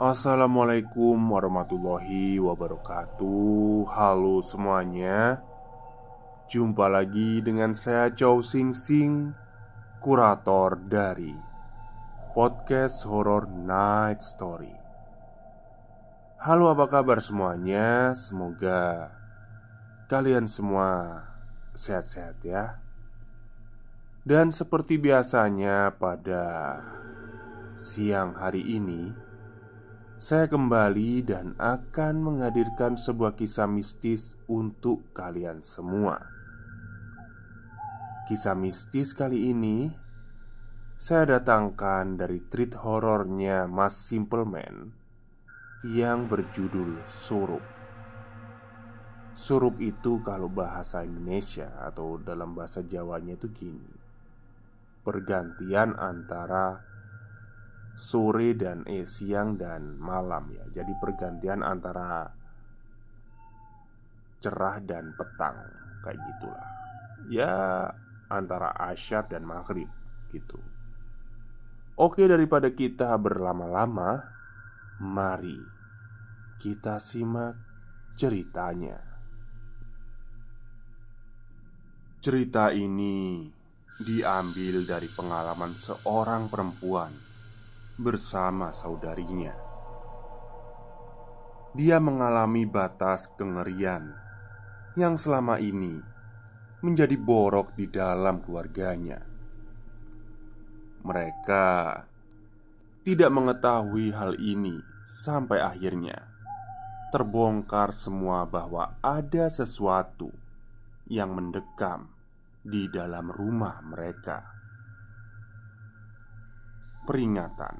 Assalamualaikum warahmatullahi wabarakatuh Halo semuanya Jumpa lagi dengan saya Chow Sing Sing Kurator dari Podcast Horror Night Story Halo apa kabar semuanya Semoga kalian semua sehat-sehat ya Dan seperti biasanya pada siang hari ini saya kembali dan akan menghadirkan sebuah kisah mistis untuk kalian semua. Kisah mistis kali ini saya datangkan dari treat horornya Mas Simple Man yang berjudul Surup. Surup itu kalau bahasa Indonesia atau dalam bahasa Jawanya itu gini. Pergantian antara sore dan eh siang dan malam ya. Jadi pergantian antara cerah dan petang kayak gitulah. Ya antara asyar dan maghrib gitu. Oke, daripada kita berlama-lama, mari kita simak ceritanya. Cerita ini diambil dari pengalaman seorang perempuan bersama saudarinya. Dia mengalami batas kengerian yang selama ini menjadi borok di dalam keluarganya. Mereka tidak mengetahui hal ini sampai akhirnya terbongkar semua bahwa ada sesuatu yang mendekam di dalam rumah mereka peringatan.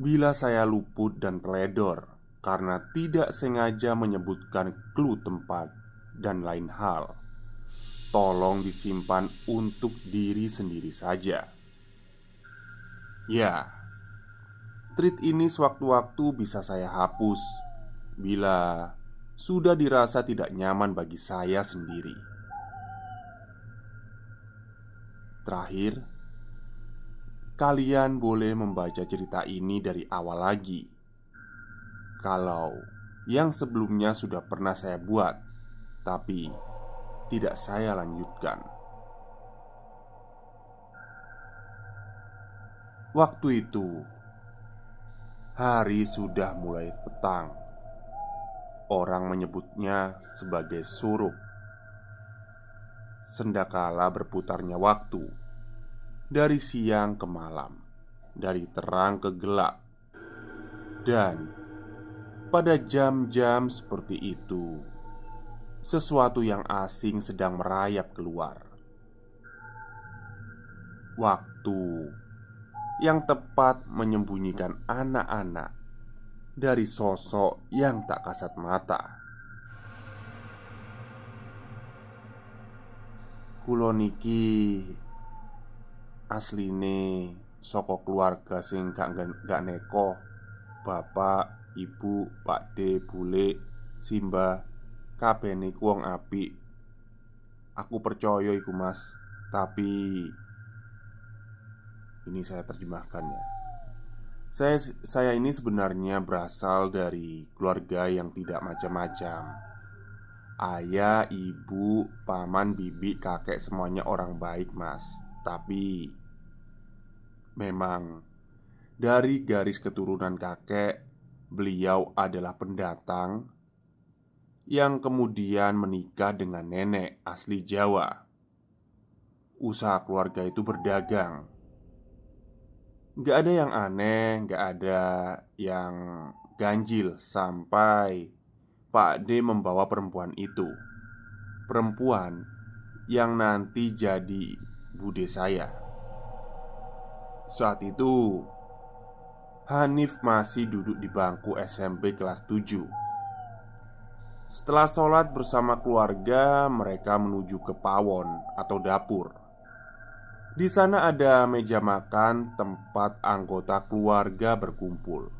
Bila saya luput dan teledor karena tidak sengaja menyebutkan clue tempat dan lain hal, tolong disimpan untuk diri sendiri saja. Ya, treat ini sewaktu-waktu bisa saya hapus bila sudah dirasa tidak nyaman bagi saya sendiri. Terakhir, Kalian boleh membaca cerita ini dari awal lagi Kalau yang sebelumnya sudah pernah saya buat Tapi tidak saya lanjutkan Waktu itu Hari sudah mulai petang Orang menyebutnya sebagai suruh. Sendakala berputarnya waktu dari siang ke malam, dari terang ke gelap, dan pada jam-jam seperti itu, sesuatu yang asing sedang merayap keluar. Waktu yang tepat menyembunyikan anak-anak dari sosok yang tak kasat mata. Kuloniki Asli nih, soko keluarga sing gak gak neko bapak, ibu, pak pakde, bule, simba, kabeh niku wong api. Aku percaya iku Mas, tapi ini saya terjemahkan ya. Saya saya ini sebenarnya berasal dari keluarga yang tidak macam-macam. Ayah, ibu, paman, bibi, kakek semuanya orang baik, Mas. Tapi memang dari garis keturunan kakek, beliau adalah pendatang yang kemudian menikah dengan nenek asli Jawa. Usaha keluarga itu berdagang. Gak ada yang aneh, gak ada yang ganjil sampai Pak D membawa perempuan itu. Perempuan yang nanti jadi bude saya. Saat itu, Hanif masih duduk di bangku SMP kelas 7 Setelah sholat bersama keluarga Mereka menuju ke pawon atau dapur Di sana ada meja makan tempat anggota keluarga berkumpul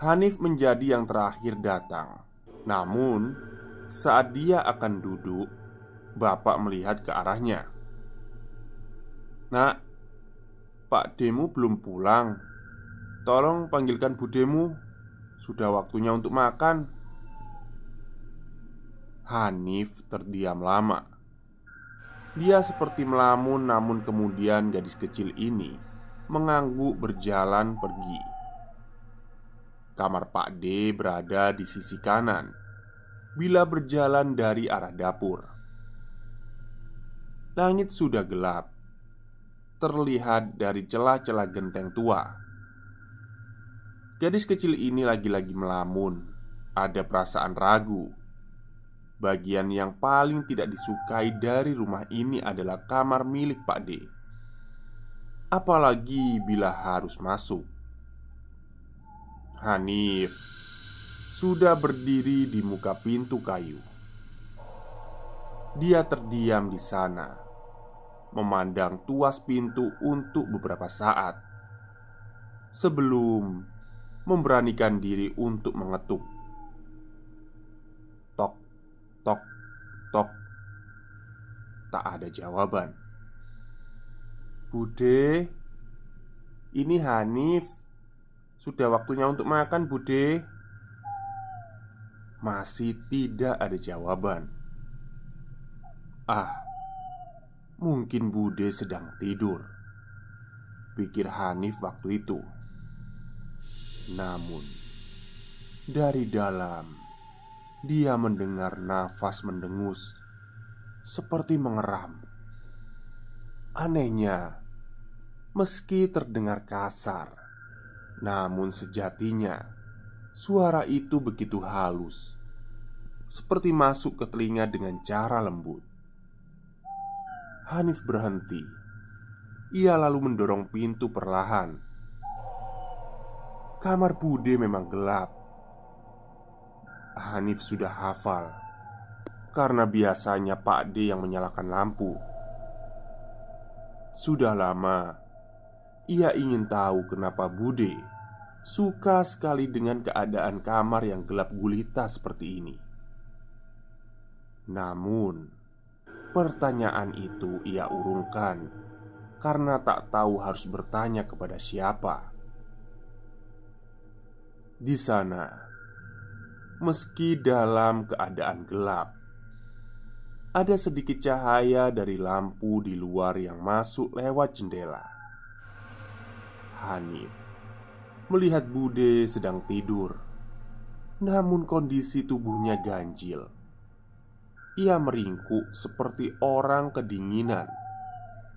Hanif menjadi yang terakhir datang Namun, saat dia akan duduk Bapak melihat ke arahnya Nak Pak Demu belum pulang Tolong panggilkan Bu Demu Sudah waktunya untuk makan Hanif terdiam lama Dia seperti melamun namun kemudian gadis kecil ini Mengangguk berjalan pergi Kamar Pak D berada di sisi kanan Bila berjalan dari arah dapur Langit sudah gelap terlihat dari celah-celah genteng tua. Gadis kecil ini lagi-lagi melamun. Ada perasaan ragu. Bagian yang paling tidak disukai dari rumah ini adalah kamar milik Pak D. Apalagi bila harus masuk. Hanif sudah berdiri di muka pintu kayu. Dia terdiam di sana memandang tuas pintu untuk beberapa saat sebelum memberanikan diri untuk mengetuk. Tok, tok, tok, tak ada jawaban. Bude, ini Hanif. Sudah waktunya untuk makan, Bude. Masih tidak ada jawaban. Ah, Mungkin Bude sedang tidur Pikir Hanif waktu itu Namun Dari dalam Dia mendengar nafas mendengus Seperti mengeram Anehnya Meski terdengar kasar Namun sejatinya Suara itu begitu halus Seperti masuk ke telinga dengan cara lembut Hanif berhenti. Ia lalu mendorong pintu perlahan. Kamar Bude memang gelap. Hanif sudah hafal karena biasanya Pak D yang menyalakan lampu. Sudah lama ia ingin tahu kenapa Bude suka sekali dengan keadaan kamar yang gelap gulita seperti ini. Namun, Pertanyaan itu ia urungkan karena tak tahu harus bertanya kepada siapa. Di sana, meski dalam keadaan gelap, ada sedikit cahaya dari lampu di luar yang masuk lewat jendela. Hanif melihat Bude sedang tidur, namun kondisi tubuhnya ganjil ia meringkuk seperti orang kedinginan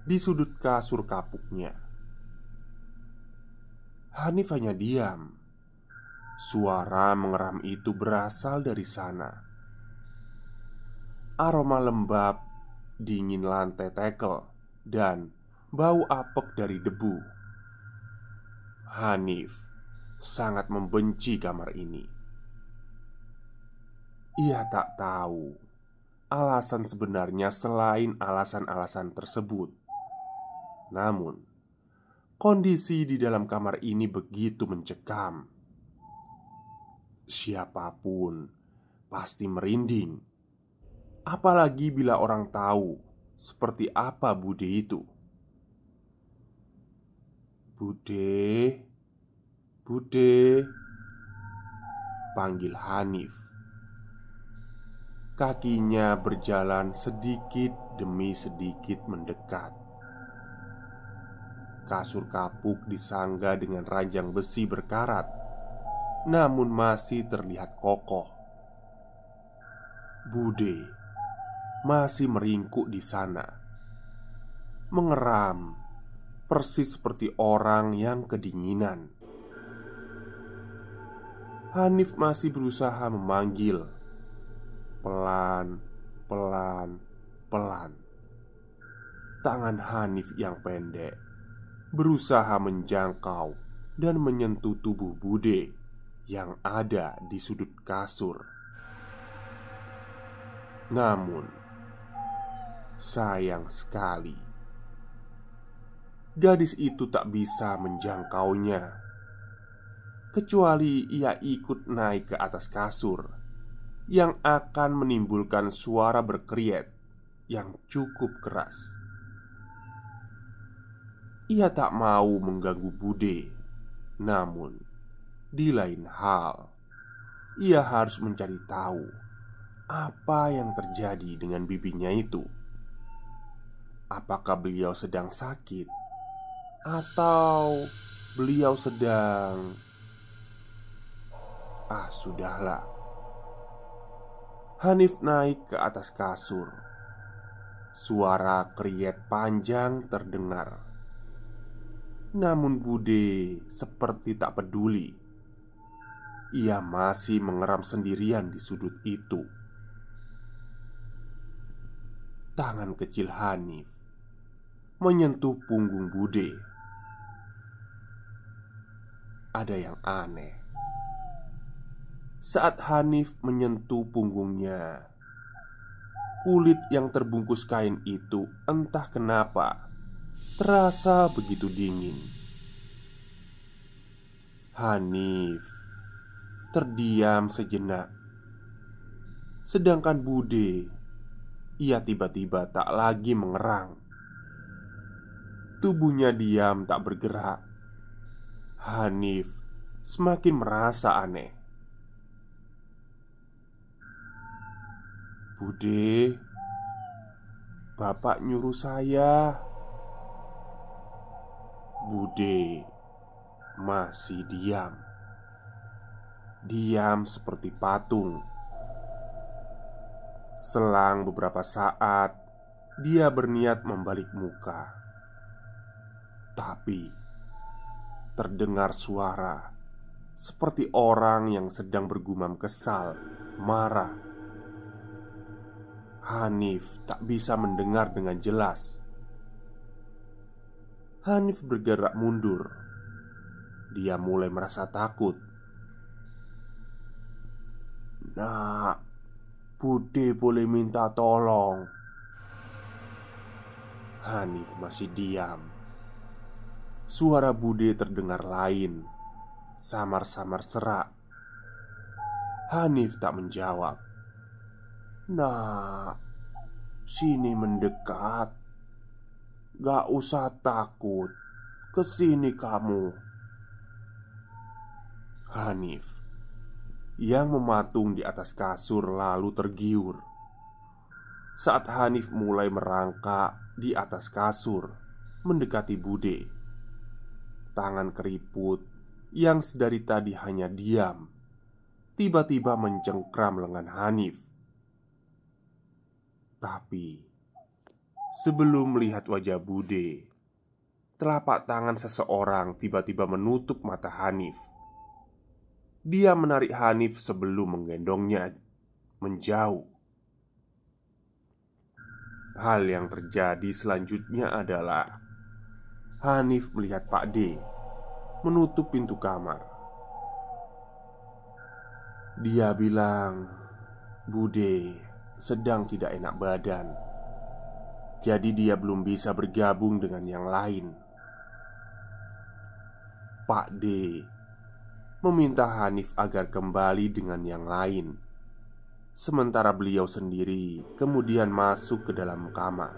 di sudut kasur kapuknya. Hanif hanya diam. Suara mengeram itu berasal dari sana. Aroma lembab, dingin lantai tekel, dan bau apek dari debu. Hanif sangat membenci kamar ini. Ia tak tahu alasan sebenarnya selain alasan-alasan tersebut. Namun, kondisi di dalam kamar ini begitu mencekam. Siapapun pasti merinding, apalagi bila orang tahu seperti apa Bude itu. Bude, Bude, panggil Hanif. Kakinya berjalan sedikit demi sedikit mendekat. Kasur kapuk disangga dengan ranjang besi berkarat, namun masih terlihat kokoh. Bude masih meringkuk di sana, mengeram, persis seperti orang yang kedinginan. Hanif masih berusaha memanggil Pelan, pelan, pelan Tangan Hanif yang pendek Berusaha menjangkau dan menyentuh tubuh Bude Yang ada di sudut kasur Namun Sayang sekali Gadis itu tak bisa menjangkaunya Kecuali ia ikut naik ke atas kasur yang akan menimbulkan suara berkeriet yang cukup keras. Ia tak mau mengganggu Bude, namun di lain hal, ia harus mencari tahu apa yang terjadi dengan bibinya itu. Apakah beliau sedang sakit atau beliau sedang... Ah, sudahlah Hanif naik ke atas kasur. Suara kriet panjang terdengar. Namun Bude seperti tak peduli. Ia masih mengeram sendirian di sudut itu. Tangan kecil Hanif menyentuh punggung Bude. Ada yang aneh saat Hanif menyentuh punggungnya. Kulit yang terbungkus kain itu entah kenapa terasa begitu dingin. Hanif terdiam sejenak, sedangkan Bude ia tiba-tiba tak lagi mengerang. Tubuhnya diam, tak bergerak. Hanif semakin merasa aneh Bude Bapak nyuruh saya Bude masih diam Diam seperti patung Selang beberapa saat Dia berniat membalik muka Tapi Terdengar suara Seperti orang yang sedang bergumam kesal Marah Hanif tak bisa mendengar dengan jelas. Hanif bergerak mundur. Dia mulai merasa takut. Nak, Bude boleh minta tolong. Hanif masih diam. Suara Bude terdengar lain, samar-samar serak. Hanif tak menjawab. Nah, sini mendekat. Gak usah takut. Kesini kamu. Hanif yang mematung di atas kasur lalu tergiur. Saat Hanif mulai merangkak di atas kasur, mendekati Bude, tangan keriput yang sedari tadi hanya diam, tiba-tiba mencengkram lengan Hanif. Tapi sebelum melihat wajah Bude, telapak tangan seseorang tiba-tiba menutup mata Hanif. Dia menarik Hanif sebelum menggendongnya menjauh. Hal yang terjadi selanjutnya adalah Hanif melihat Pak D menutup pintu kamar. Dia bilang, "Bude, sedang tidak enak badan. Jadi, dia belum bisa bergabung dengan yang lain. Pak D meminta Hanif agar kembali dengan yang lain, sementara beliau sendiri kemudian masuk ke dalam kamar.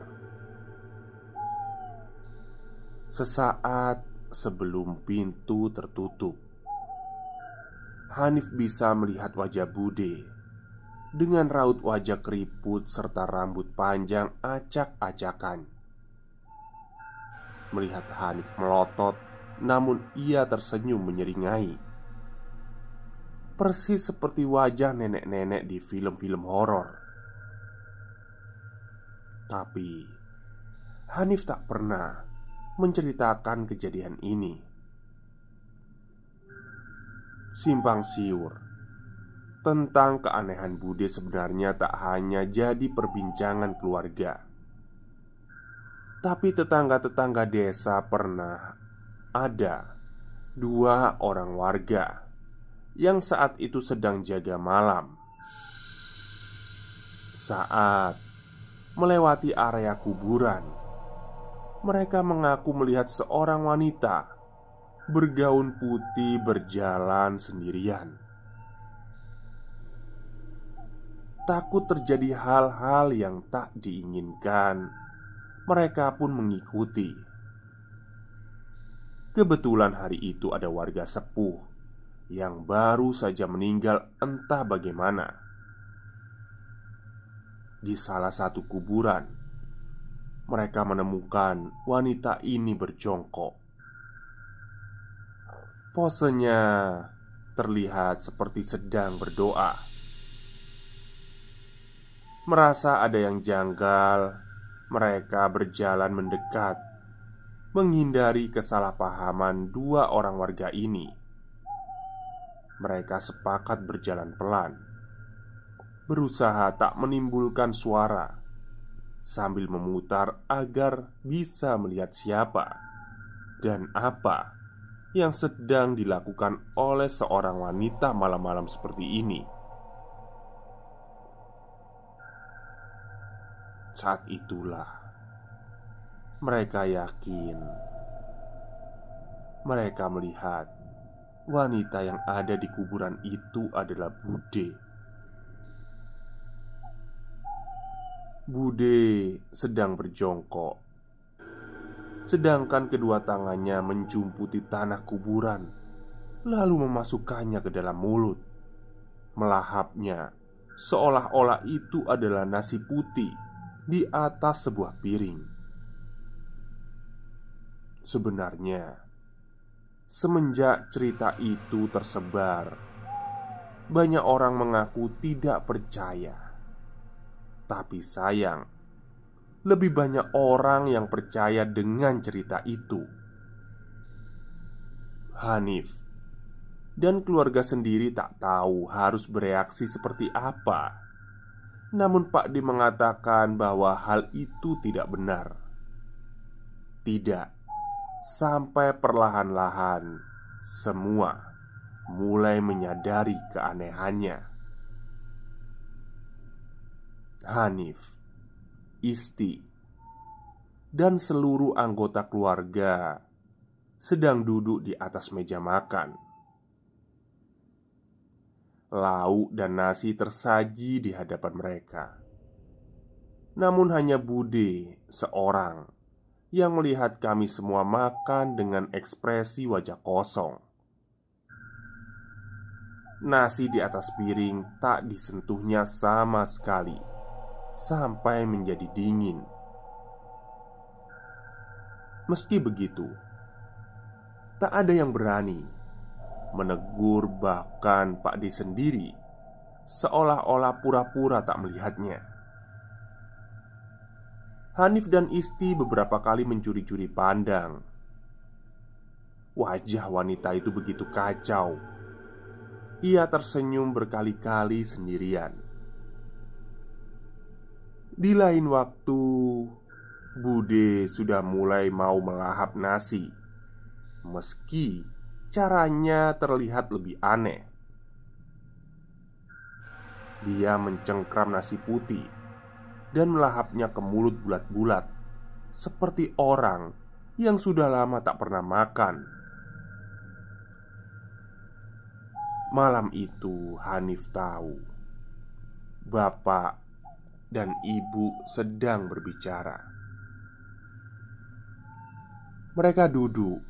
Sesaat sebelum pintu tertutup, Hanif bisa melihat wajah Bude dengan raut wajah keriput serta rambut panjang acak-acakan. Melihat Hanif melotot, namun ia tersenyum menyeringai. Persis seperti wajah nenek-nenek di film-film horor. Tapi Hanif tak pernah menceritakan kejadian ini. Simpang siur, tentang keanehan Bude sebenarnya tak hanya jadi perbincangan keluarga, tapi tetangga-tetangga desa pernah ada dua orang warga yang saat itu sedang jaga malam. Saat melewati area kuburan, mereka mengaku melihat seorang wanita bergaun putih berjalan sendirian takut terjadi hal-hal yang tak diinginkan. Mereka pun mengikuti. Kebetulan hari itu ada warga sepuh yang baru saja meninggal, entah bagaimana, di salah satu kuburan. Mereka menemukan wanita ini berjongkok. Posenya terlihat seperti sedang berdoa merasa ada yang janggal. Mereka berjalan mendekat, menghindari kesalahpahaman dua orang warga ini. Mereka sepakat berjalan pelan, berusaha tak menimbulkan suara sambil memutar agar bisa melihat siapa dan apa yang sedang dilakukan oleh seorang wanita malam-malam seperti ini. saat itulah mereka yakin mereka melihat wanita yang ada di kuburan itu adalah Bude. Bude sedang berjongkok, sedangkan kedua tangannya mencumputi tanah kuburan, lalu memasukkannya ke dalam mulut, melahapnya seolah-olah itu adalah nasi putih di atas sebuah piring. Sebenarnya, semenjak cerita itu tersebar, banyak orang mengaku tidak percaya, tapi sayang, lebih banyak orang yang percaya dengan cerita itu. Hanif dan keluarga sendiri tak tahu harus bereaksi seperti apa namun Pak Di mengatakan bahwa hal itu tidak benar Tidak Sampai perlahan-lahan Semua Mulai menyadari keanehannya Hanif Isti Dan seluruh anggota keluarga Sedang duduk di atas meja makan lauk dan nasi tersaji di hadapan mereka. Namun, hanya Bude seorang yang melihat kami semua makan dengan ekspresi wajah kosong. Nasi di atas piring tak disentuhnya sama sekali sampai menjadi dingin. Meski begitu, tak ada yang berani menegur bahkan Pak D sendiri seolah-olah pura-pura tak melihatnya. Hanif dan Isti beberapa kali mencuri-curi pandang. Wajah wanita itu begitu kacau. Ia tersenyum berkali-kali sendirian. Di lain waktu, Bude sudah mulai mau melahap nasi, meski caranya terlihat lebih aneh. Dia mencengkram nasi putih dan melahapnya ke mulut bulat-bulat, seperti orang yang sudah lama tak pernah makan. Malam itu, Hanif tahu bapak dan ibu sedang berbicara. Mereka duduk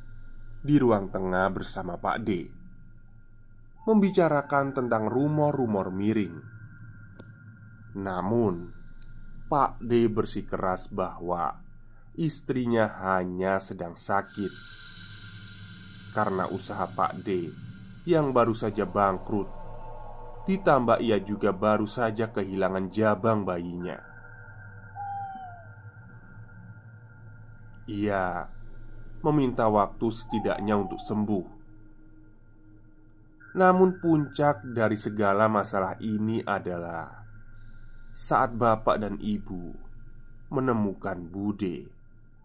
di ruang tengah bersama Pak D Membicarakan tentang rumor-rumor miring Namun Pak D bersikeras bahwa istrinya hanya sedang sakit Karena usaha Pak D yang baru saja bangkrut Ditambah ia juga baru saja kehilangan jabang bayinya Ia meminta waktu setidaknya untuk sembuh. Namun, puncak dari segala masalah ini adalah saat bapak dan ibu menemukan Bude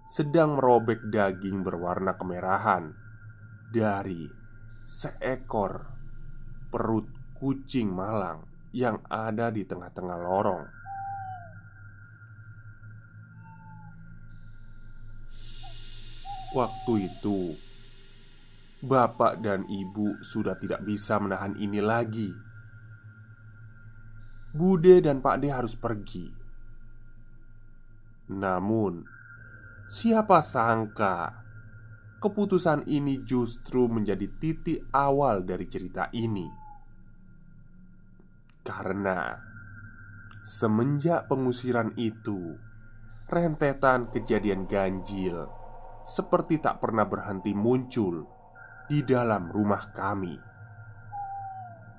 sedang merobek daging berwarna kemerahan dari seekor perut kucing malang yang ada di tengah-tengah lorong. waktu itu Bapak dan ibu sudah tidak bisa menahan ini lagi. Bude dan Pak D harus pergi. Namun, siapa sangka keputusan ini justru menjadi titik awal dari cerita ini. Karena semenjak pengusiran itu, rentetan kejadian ganjil seperti tak pernah berhenti muncul di dalam rumah kami.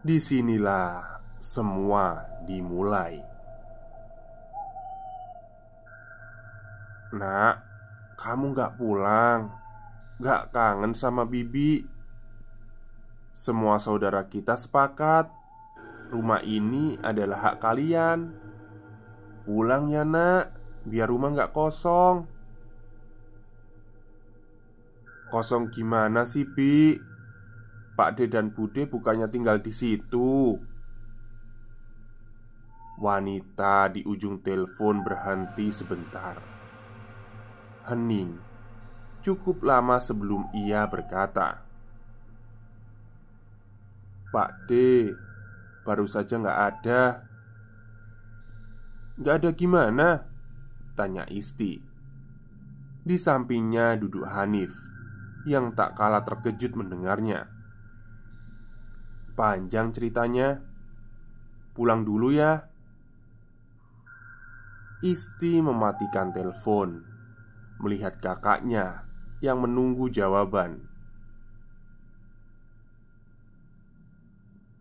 Disinilah semua dimulai. Nak, kamu gak pulang? Gak kangen sama Bibi? Semua saudara kita sepakat Rumah ini adalah hak kalian Pulang ya nak Biar rumah gak kosong Kosong gimana sih, Bi? Pak D dan Bude bukannya tinggal di situ. Wanita di ujung telepon berhenti sebentar. Hening cukup lama sebelum ia berkata, "Pak D, baru saja nggak ada." "Nggak ada gimana?" tanya Isti. Di sampingnya duduk Hanif yang tak kalah terkejut mendengarnya. Panjang ceritanya, pulang dulu ya. Isti mematikan telepon, melihat kakaknya yang menunggu jawaban.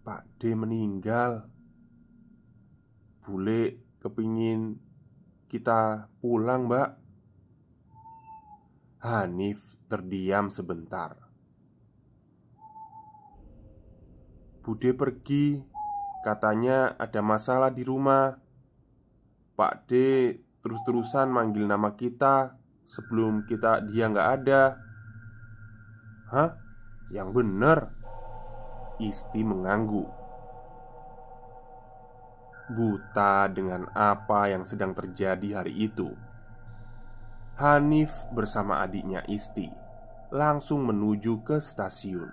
Pak D meninggal. Bule kepingin kita pulang, Mbak. Hanif terdiam sebentar. Bude pergi, katanya ada masalah di rumah. Pak D terus-terusan manggil nama kita sebelum kita dia nggak ada. Hah? Yang bener? Isti mengangguk. Buta dengan apa yang sedang terjadi hari itu. Hanif bersama adiknya Isti langsung menuju ke stasiun.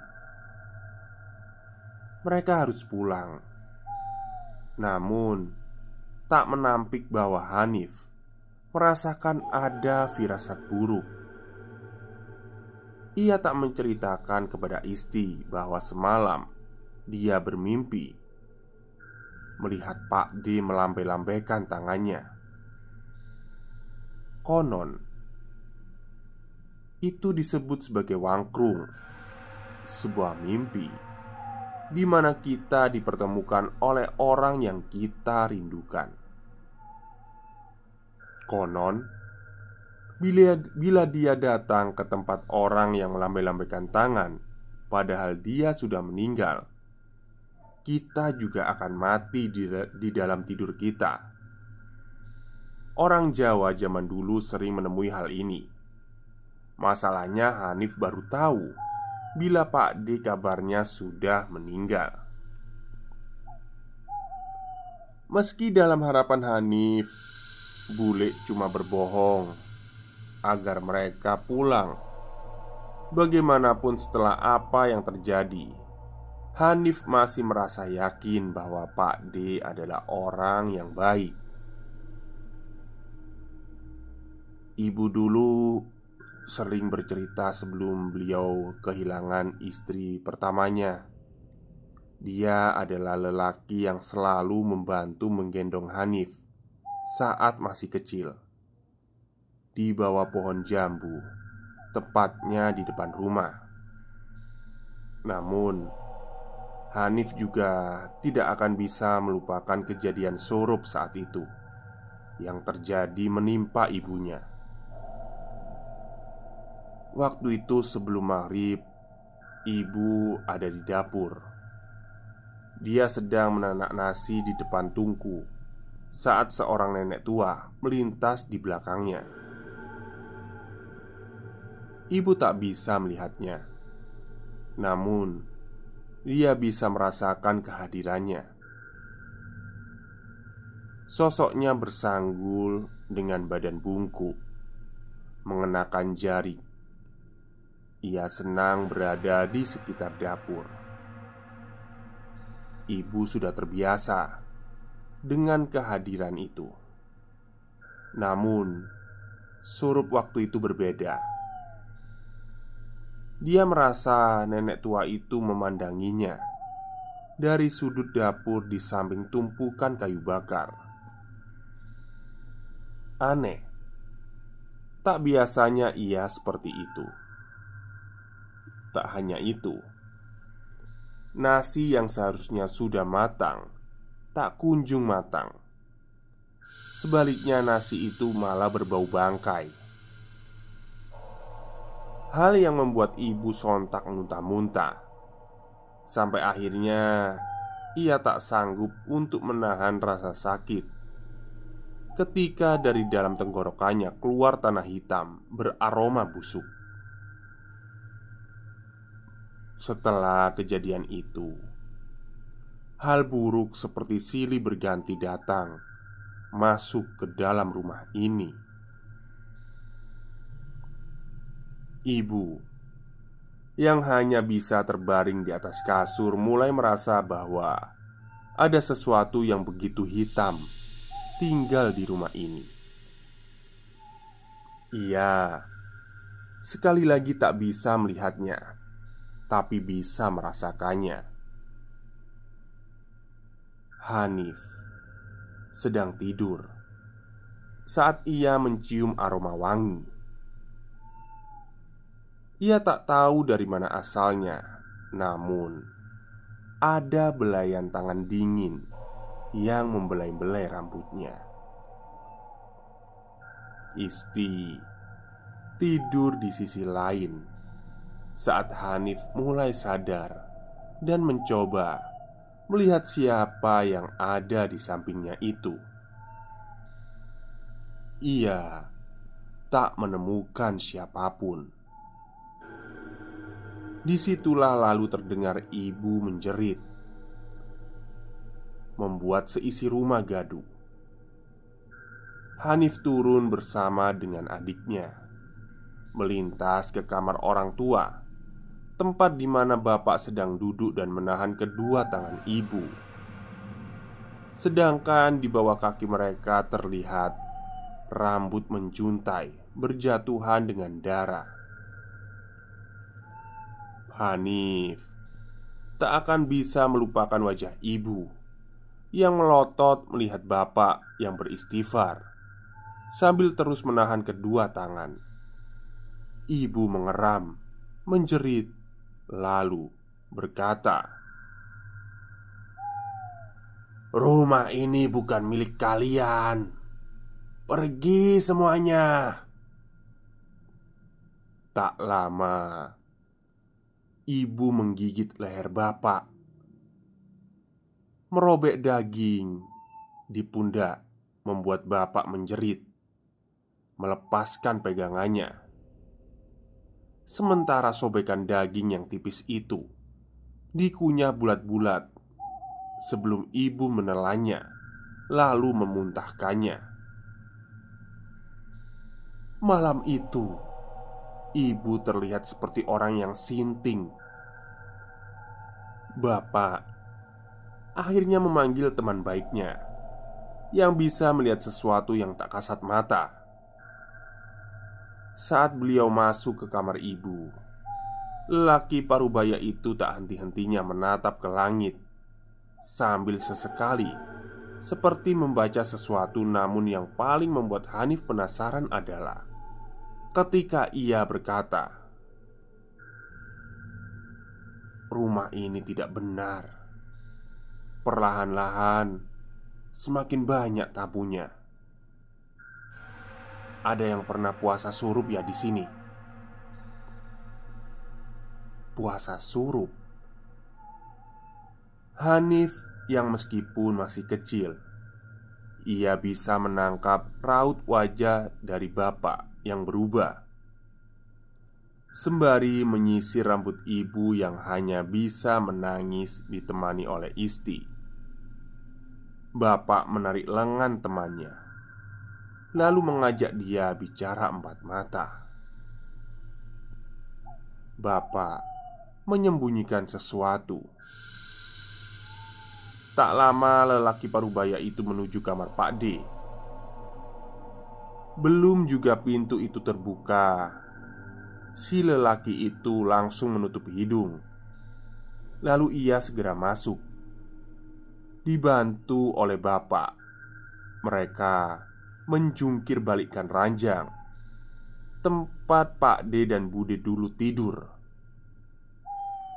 Mereka harus pulang. Namun, tak menampik bahwa Hanif merasakan ada firasat buruk. Ia tak menceritakan kepada Isti bahwa semalam dia bermimpi melihat Pak D melambai-lambaikan tangannya. Konon, itu disebut sebagai wangkrung, sebuah mimpi di mana kita dipertemukan oleh orang yang kita rindukan. Konon, bila, bila dia datang ke tempat orang yang melambai-lambaikan tangan, padahal dia sudah meninggal, kita juga akan mati di, di dalam tidur kita. Orang Jawa zaman dulu sering menemui hal ini Masalahnya Hanif baru tahu bila Pak D kabarnya sudah meninggal. Meski dalam harapan Hanif, Bule cuma berbohong agar mereka pulang. Bagaimanapun setelah apa yang terjadi, Hanif masih merasa yakin bahwa Pak D adalah orang yang baik. Ibu dulu sering bercerita sebelum beliau kehilangan istri pertamanya. Dia adalah lelaki yang selalu membantu menggendong Hanif saat masih kecil. Di bawah pohon jambu, tepatnya di depan rumah. Namun, Hanif juga tidak akan bisa melupakan kejadian surup saat itu yang terjadi menimpa ibunya. Waktu itu sebelum maghrib Ibu ada di dapur Dia sedang menanak nasi di depan tungku Saat seorang nenek tua melintas di belakangnya Ibu tak bisa melihatnya Namun Dia bisa merasakan kehadirannya Sosoknya bersanggul dengan badan bungkuk mengenakan jari ia senang berada di sekitar dapur. Ibu sudah terbiasa dengan kehadiran itu. Namun, surup waktu itu berbeda. Dia merasa nenek tua itu memandanginya dari sudut dapur di samping tumpukan kayu bakar. Aneh, tak biasanya ia seperti itu tak hanya itu, nasi yang seharusnya sudah matang tak kunjung matang. Sebaliknya, nasi itu malah berbau bangkai. Hal yang membuat ibu sontak muntah-muntah, sampai akhirnya ia tak sanggup untuk menahan rasa sakit ketika dari dalam tenggorokannya keluar tanah hitam beraroma busuk. Setelah kejadian itu, hal buruk seperti silih berganti datang masuk ke dalam rumah ini. Ibu yang hanya bisa terbaring di atas kasur mulai merasa bahwa ada sesuatu yang begitu hitam tinggal di rumah ini. Iya, sekali lagi tak bisa melihatnya tapi bisa merasakannya. Hanif sedang tidur saat ia mencium aroma wangi. Ia tak tahu dari mana asalnya, namun ada belayan tangan dingin yang membelai-belai rambutnya. Isti tidur di sisi lain saat Hanif mulai sadar dan mencoba melihat siapa yang ada di sampingnya itu. Ia tak menemukan siapapun. Disitulah lalu terdengar ibu menjerit, membuat seisi rumah gaduh. Hanif turun bersama dengan adiknya, melintas ke kamar orang tua tempat di mana bapak sedang duduk dan menahan kedua tangan ibu. Sedangkan di bawah kaki mereka terlihat rambut menjuntai, berjatuhan dengan darah. Hanif tak akan bisa melupakan wajah ibu yang melotot melihat bapak yang beristighfar sambil terus menahan kedua tangan. Ibu mengeram, menjerit, lalu berkata, "Rumah ini bukan milik kalian. Pergi semuanya." Tak lama, ibu menggigit leher bapak, merobek daging di pundak, membuat bapak menjerit, melepaskan pegangannya. Sementara sobekan daging yang tipis itu Dikunyah bulat-bulat Sebelum ibu menelannya Lalu memuntahkannya Malam itu Ibu terlihat seperti orang yang sinting Bapak Akhirnya memanggil teman baiknya Yang bisa melihat sesuatu yang tak kasat mata saat beliau masuk ke kamar ibu. laki parubaya itu tak henti-hentinya menatap ke langit sambil sesekali seperti membaca sesuatu, namun yang paling membuat Hanif penasaran adalah ketika ia berkata, "Rumah ini tidak benar." Perlahan-lahan, semakin banyak tabunya. Ada yang pernah puasa surup ya di sini? Puasa surup. Hanif yang meskipun masih kecil, ia bisa menangkap raut wajah dari bapak yang berubah. Sembari menyisir rambut ibu yang hanya bisa menangis ditemani oleh Isti. Bapak menarik lengan temannya lalu mengajak dia bicara empat mata. Bapak menyembunyikan sesuatu. Tak lama lelaki parubaya itu menuju kamar Pak D. Belum juga pintu itu terbuka. Si lelaki itu langsung menutup hidung. Lalu ia segera masuk. Dibantu oleh bapak, mereka menjungkir balikkan ranjang Tempat Pak D dan Bude dulu tidur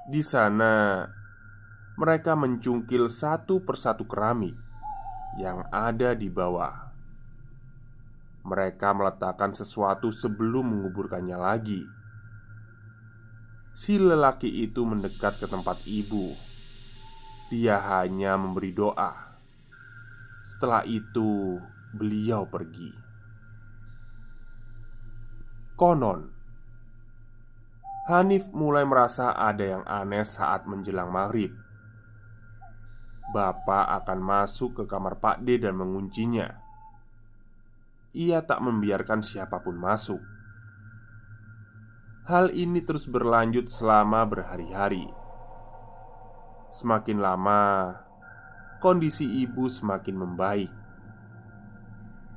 Di sana mereka mencungkil satu persatu keramik yang ada di bawah Mereka meletakkan sesuatu sebelum menguburkannya lagi Si lelaki itu mendekat ke tempat ibu Dia hanya memberi doa Setelah itu, beliau pergi. Konon, Hanif mulai merasa ada yang aneh saat menjelang maghrib. Bapak akan masuk ke kamar Pak D dan menguncinya. Ia tak membiarkan siapapun masuk. Hal ini terus berlanjut selama berhari-hari. Semakin lama, kondisi ibu semakin membaik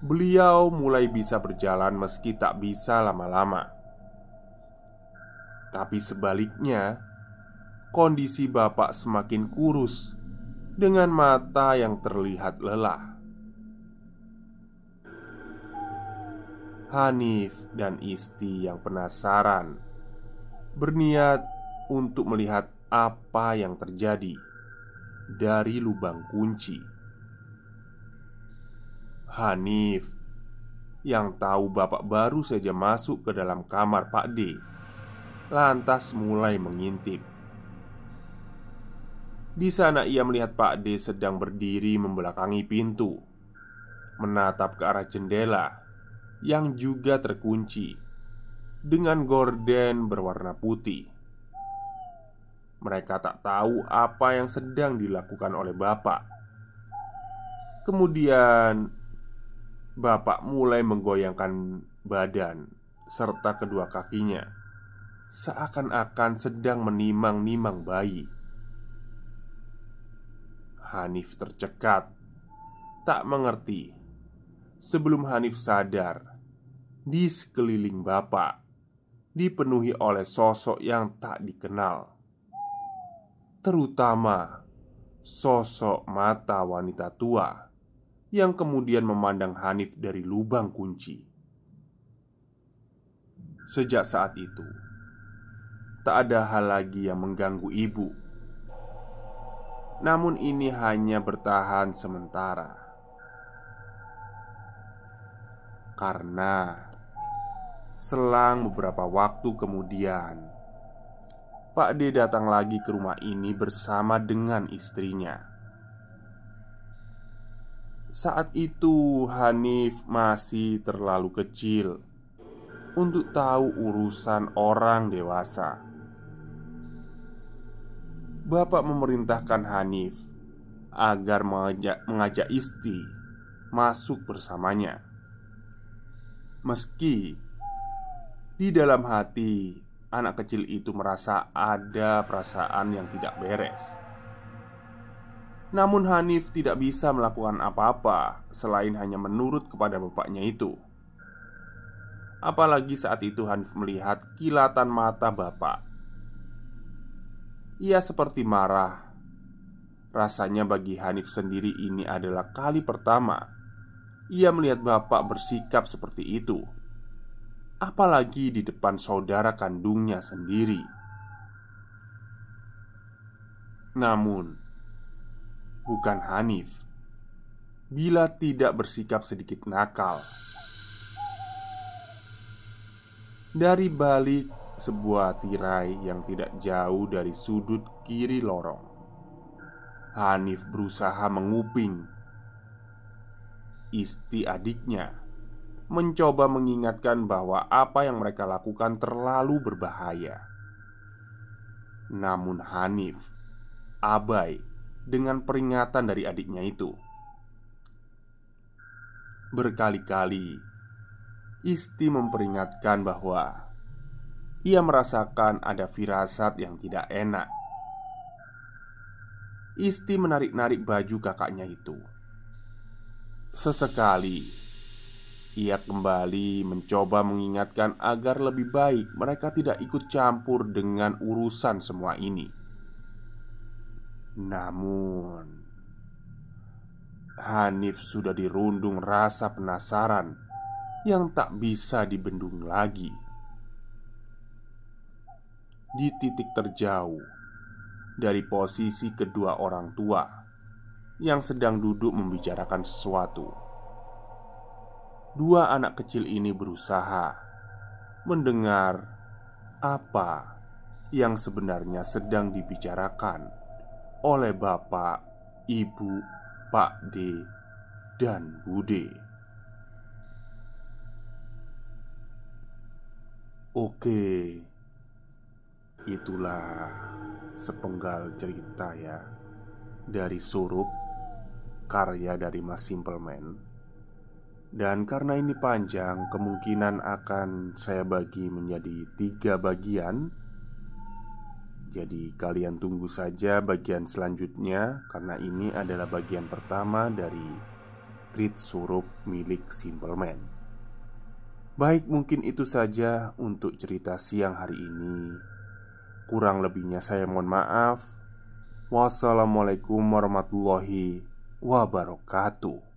beliau mulai bisa berjalan meski tak bisa lama-lama. Tapi sebaliknya, kondisi bapak semakin kurus dengan mata yang terlihat lelah. Hanif dan Isti yang penasaran berniat untuk melihat apa yang terjadi dari lubang kunci. Hanif Yang tahu bapak baru saja masuk ke dalam kamar Pak D Lantas mulai mengintip Di sana ia melihat Pak D sedang berdiri membelakangi pintu Menatap ke arah jendela Yang juga terkunci Dengan gorden berwarna putih mereka tak tahu apa yang sedang dilakukan oleh bapak. Kemudian, Bapak mulai menggoyangkan badan serta kedua kakinya, seakan-akan sedang menimang-nimang bayi. Hanif tercekat, tak mengerti. Sebelum Hanif sadar, di sekeliling bapak dipenuhi oleh sosok yang tak dikenal, terutama sosok mata wanita tua yang kemudian memandang Hanif dari lubang kunci. Sejak saat itu, tak ada hal lagi yang mengganggu ibu. Namun, ini hanya bertahan sementara karena selang beberapa waktu kemudian, Pak D datang lagi ke rumah ini bersama dengan istrinya. Saat itu Hanif masih terlalu kecil untuk tahu urusan orang dewasa. Bapak memerintahkan Hanif agar mengajak, mengajak Isti masuk bersamanya. Meski di dalam hati anak kecil itu merasa ada perasaan yang tidak beres. Namun Hanif tidak bisa melakukan apa-apa selain hanya menurut kepada bapaknya itu Apalagi saat itu Hanif melihat kilatan mata bapak Ia seperti marah Rasanya bagi Hanif sendiri ini adalah kali pertama Ia melihat bapak bersikap seperti itu Apalagi di depan saudara kandungnya sendiri Namun bukan Hanif, bila tidak bersikap sedikit nakal. Dari balik sebuah tirai yang tidak jauh dari sudut kiri lorong, Hanif berusaha menguping. Isti adiknya mencoba mengingatkan bahwa apa yang mereka lakukan terlalu berbahaya. Namun Hanif abai dengan peringatan dari adiknya itu. Berkali-kali, Isti memperingatkan bahwa ia merasakan ada firasat yang tidak enak. Isti menarik-narik baju kakaknya itu. Sesekali, ia kembali mencoba mengingatkan agar lebih baik mereka tidak ikut campur dengan urusan semua ini. Namun, Hanif sudah dirundung rasa penasaran yang tak bisa dibendung lagi. Di titik terjauh dari posisi kedua orang tua yang sedang duduk membicarakan sesuatu, dua anak kecil ini berusaha mendengar apa yang sebenarnya sedang dibicarakan oleh Bapak, Ibu, Pak D, dan Bude. Oke, itulah sepenggal cerita ya dari Surup, karya dari Mas Simpleman. Dan karena ini panjang, kemungkinan akan saya bagi menjadi tiga bagian jadi, kalian tunggu saja bagian selanjutnya, karena ini adalah bagian pertama dari treat surup milik Simple Man. Baik, mungkin itu saja untuk cerita siang hari ini. Kurang lebihnya, saya mohon maaf. Wassalamualaikum warahmatullahi wabarakatuh.